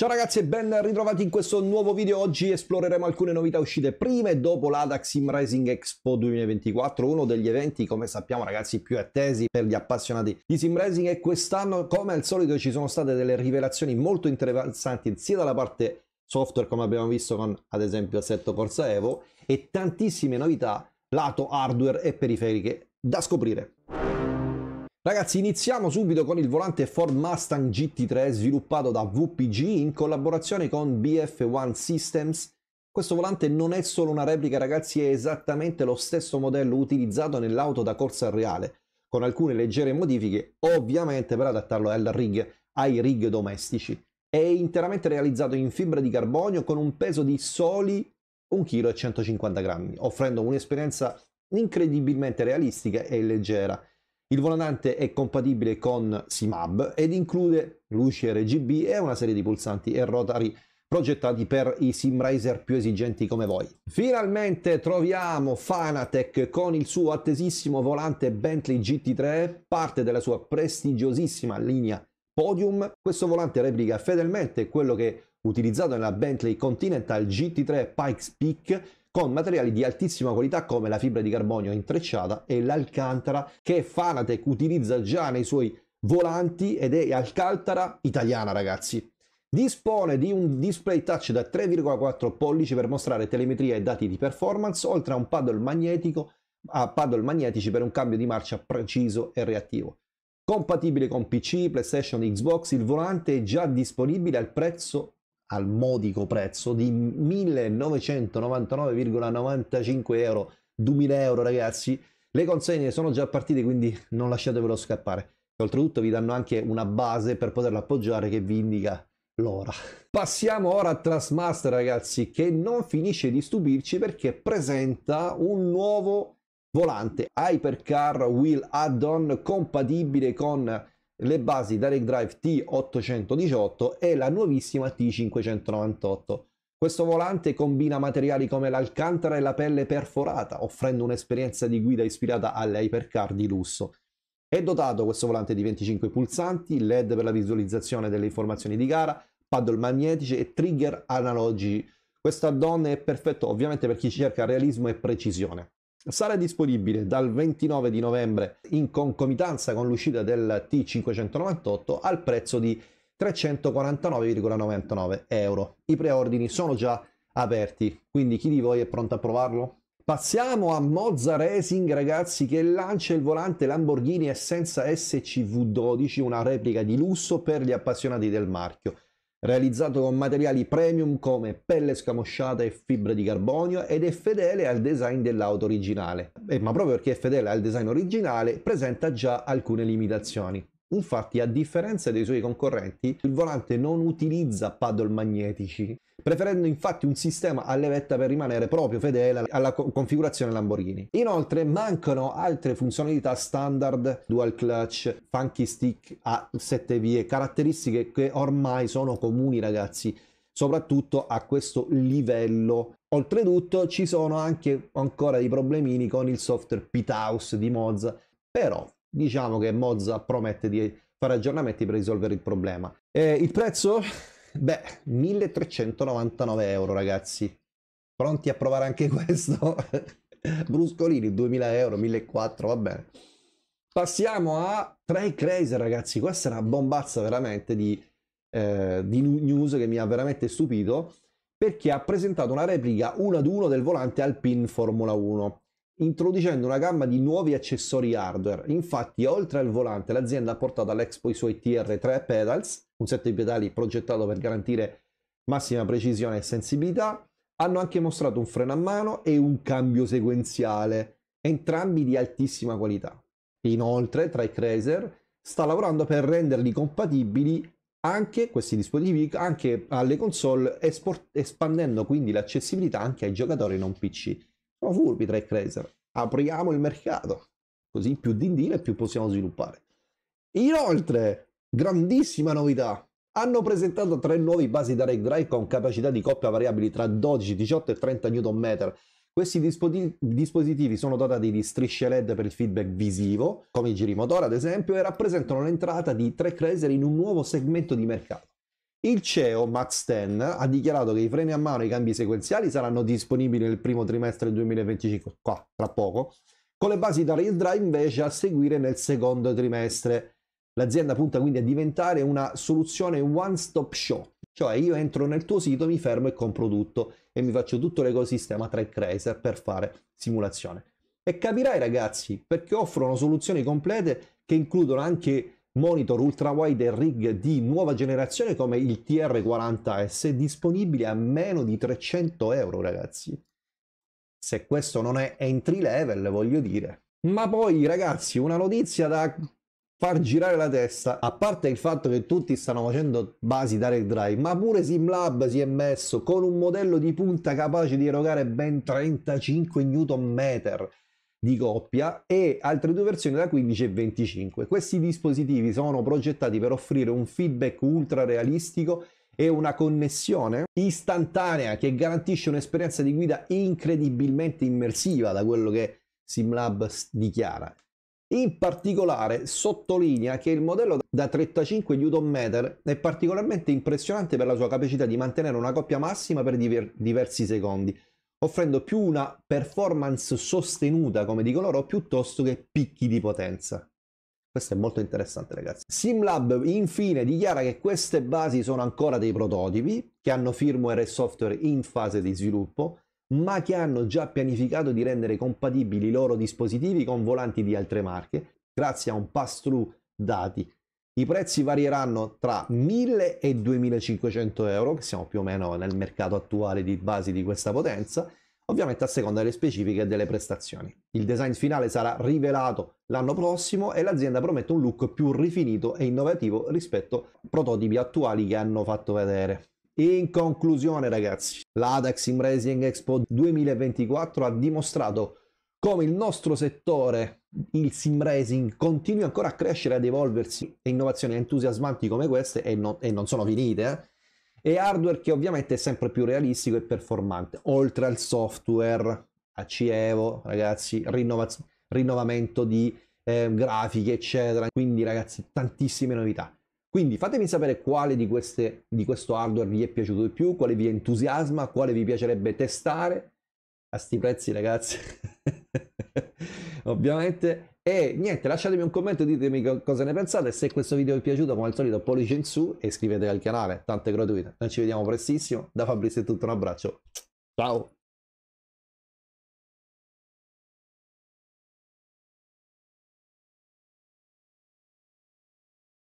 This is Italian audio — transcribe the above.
Ciao ragazzi e ben ritrovati in questo nuovo video. Oggi esploreremo alcune novità uscite prima e dopo l'ADAX Sim Racing Expo 2024, uno degli eventi, come sappiamo ragazzi, più attesi per gli appassionati di Sim Racing e quest'anno, come al solito, ci sono state delle rivelazioni molto interessanti sia dalla parte software, come abbiamo visto con ad esempio Assetto Corsa Evo, e tantissime novità lato hardware e periferiche da scoprire. Ragazzi iniziamo subito con il volante Ford Mustang GT3 sviluppato da VPG in collaborazione con BF1 Systems. Questo volante non è solo una replica ragazzi, è esattamente lo stesso modello utilizzato nell'auto da corsa reale, con alcune leggere modifiche ovviamente per adattarlo al rig, ai rig domestici. È interamente realizzato in fibra di carbonio con un peso di soli 1,150 kg, offrendo un'esperienza incredibilmente realistica e leggera il volante è compatibile con SIMAB ed include luci RGB e una serie di pulsanti e rotari progettati per i sim simracer più esigenti come voi. Finalmente troviamo Fanatec con il suo attesissimo volante Bentley GT3, parte della sua prestigiosissima linea Podium. Questo volante replica fedelmente quello che utilizzato nella Bentley Continental GT3 Pikes Peak con materiali di altissima qualità come la fibra di carbonio intrecciata e l'alcantara che Fanatec utilizza già nei suoi volanti ed è alcantara italiana ragazzi. Dispone di un display touch da 3,4 pollici per mostrare telemetria e dati di performance, oltre a un paddle magnetico a paddle magnetici per un cambio di marcia preciso e reattivo. Compatibile con PC, PlayStation, Xbox, il volante è già disponibile al prezzo al modico prezzo di 1999,95 euro, 2000 euro ragazzi. Le consegne sono già partite quindi non lasciatevelo scappare. Oltretutto vi danno anche una base per poterla appoggiare che vi indica l'ora. Passiamo ora a Trasmaster ragazzi che non finisce di stupirci perché presenta un nuovo volante Hypercar Wheel Add-on compatibile con le basi Direct Drive T818 e la nuovissima T598. Questo volante combina materiali come l'alcantara e la pelle perforata, offrendo un'esperienza di guida ispirata alle hypercar di lusso. È dotato questo volante di 25 pulsanti, LED per la visualizzazione delle informazioni di gara, paddle magnetici e trigger analogici. Questa add-on è perfetto ovviamente per chi cerca realismo e precisione sarà disponibile dal 29 di novembre in concomitanza con l'uscita del T598 al prezzo di 349,99 euro. I preordini sono già aperti, quindi chi di voi è pronto a provarlo? Passiamo a Mozza Racing, ragazzi, che lancia il volante Lamborghini Essenza SCV12, una replica di lusso per gli appassionati del marchio realizzato con materiali premium come pelle scamosciata e fibre di carbonio ed è fedele al design dell'auto originale. Eh, ma proprio perché è fedele al design originale presenta già alcune limitazioni. Infatti, a differenza dei suoi concorrenti, il volante non utilizza paddle magnetici, preferendo infatti un sistema a levetta per rimanere proprio fedele alla co- configurazione Lamborghini. Inoltre mancano altre funzionalità standard, dual clutch, funky stick a 7 vie, caratteristiche che ormai sono comuni ragazzi, soprattutto a questo livello. Oltretutto ci sono anche ancora dei problemini con il software Pit House di Mozza, però diciamo che Mozza promette di fare aggiornamenti per risolvere il problema. Eh, il prezzo? Beh, 1399 euro ragazzi. Pronti a provare anche questo? Bruscolini, 2000 euro, 1400, va bene. Passiamo a Trail Crazy ragazzi, questa è una bombazza veramente di, eh, di news che mi ha veramente stupito perché ha presentato una replica 1 ad 1 del volante Alpine Formula 1 introducendo una gamma di nuovi accessori hardware. Infatti, oltre al volante, l'azienda ha portato all'Expo i suoi TR3 pedals, un set di pedali progettato per garantire massima precisione e sensibilità. Hanno anche mostrato un freno a mano e un cambio sequenziale, entrambi di altissima qualità. Inoltre, Tricrazer sta lavorando per renderli compatibili anche questi dispositivi anche alle console esport- espandendo quindi l'accessibilità anche ai giocatori non PC. Sono furbi tra i Trailblazer. Apriamo il mercato, così più di e più possiamo sviluppare. Inoltre, grandissima novità, hanno presentato tre nuovi basi da rake drive con capacità di coppia variabili tra 12, 18 e 30 Nm. Questi dispositivi, dispositivi sono dotati di strisce LED per il feedback visivo, come i giri girimotore ad esempio, e rappresentano l'entrata di tre Trailblazer in un nuovo segmento di mercato. Il CEO Matt Sten ha dichiarato che i freni a mano e i cambi sequenziali saranno disponibili nel primo trimestre del 2025, qua tra poco, con le basi da rail drive invece a seguire nel secondo trimestre. L'azienda punta quindi a diventare una soluzione one stop shop, cioè io entro nel tuo sito, mi fermo e compro tutto e mi faccio tutto l'ecosistema track racer per fare simulazione. E capirai ragazzi, perché offrono soluzioni complete che includono anche monitor ultra wide e rig di nuova generazione come il TR40S disponibile a meno di 300 euro ragazzi se questo non è entry level voglio dire ma poi ragazzi una notizia da far girare la testa a parte il fatto che tutti stanno facendo basi direct drive ma pure SimLab si è messo con un modello di punta capace di erogare ben 35 Nm di coppia e altre due versioni da 15 e 25. Questi dispositivi sono progettati per offrire un feedback ultra realistico e una connessione istantanea che garantisce un'esperienza di guida incredibilmente immersiva da quello che SimLab dichiara. In particolare sottolinea che il modello da 35 Nm è particolarmente impressionante per la sua capacità di mantenere una coppia massima per diver- diversi secondi, offrendo più una performance sostenuta, come dicono loro, piuttosto che picchi di potenza. Questo è molto interessante ragazzi. SimLab infine dichiara che queste basi sono ancora dei prototipi, che hanno firmware e software in fase di sviluppo, ma che hanno già pianificato di rendere compatibili i loro dispositivi con volanti di altre marche, grazie a un pass-through dati i prezzi varieranno tra 1000 e 2500 euro, che siamo più o meno nel mercato attuale di basi di questa potenza, ovviamente a seconda delle specifiche e delle prestazioni. Il design finale sarà rivelato l'anno prossimo e l'azienda promette un look più rifinito e innovativo rispetto ai prototipi attuali che hanno fatto vedere. In conclusione ragazzi, l'ADAX Sim Racing Expo 2024 ha dimostrato come il nostro settore, il sim racing, continui ancora a crescere, ad evolversi, e innovazioni entusiasmanti come queste, e non, e non sono finite, eh? e hardware che ovviamente è sempre più realistico e performante, oltre al software, a Cievo, ragazzi, rinnovamento di eh, grafiche, eccetera, quindi ragazzi, tantissime novità. Quindi fatemi sapere quale di, queste, di questo hardware vi è piaciuto di più, quale vi entusiasma, quale vi piacerebbe testare. A sti prezzi, ragazzi. ovviamente. E niente, lasciatemi un commento, ditemi cosa ne pensate. Se questo video vi è piaciuto, come al solito, pollice in su e iscrivetevi al canale, tanto è gratuito. Noi ci vediamo prestissimo. Da Fabrizio è tutto, un abbraccio. Ciao!